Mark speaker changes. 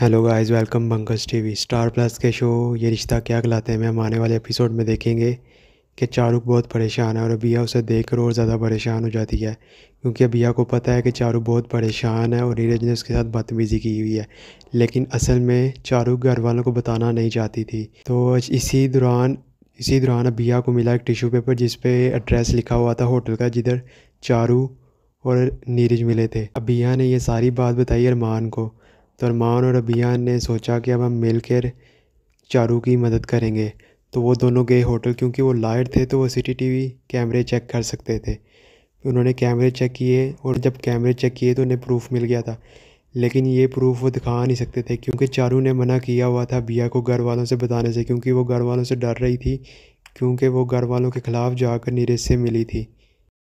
Speaker 1: hello guys welcome बंकस TV Star Plus के show Yeh Rishta क्या कहलाते हैं हम आने वाले एपिसोड में देखेंगे कि चारुक बहुत परेशान है और अबिया उसे देख और ज़्यादा परेशान हो जाती है क्योंकि अबिया को पता है कि चारुक बहुत परेशान है और नीरज ने उसके साथ बदतमीज़ी की हुई है लेकिन असल में चारुक घर वालों को बताना नहीं चाहती थी तो इसी दौरान इसी दौरान अबिया को मिला एक टिशू पेपर जिस पे एड्रेस लिखा हुआ था होटल का जिधर चारू और नीरज मिले थे अबिया ने यह सारी बात बताई अरमान को तो अरमान और रबिया ने सोचा कि अब हम मिल कर चारू की मदद करेंगे तो वो दोनों गए होटल क्योंकि वो लाइट थे तो वो सीसीटीवी कैमरे चेक कर सकते थे उन्होंने कैमरे चेक किए और जब कैमरे चेक किए तो उन्हें प्रूफ मिल गया था लेकिन ये प्रूफ वो दिखा नहीं सकते थे क्योंकि चारू ने मना किया हुआ था बिया को घर वालों से बताने से क्योंकि वो घर वालों से डर रही थी क्योंकि वो घर वालों के ख़िलाफ़ जाकर नीरज से मिली थी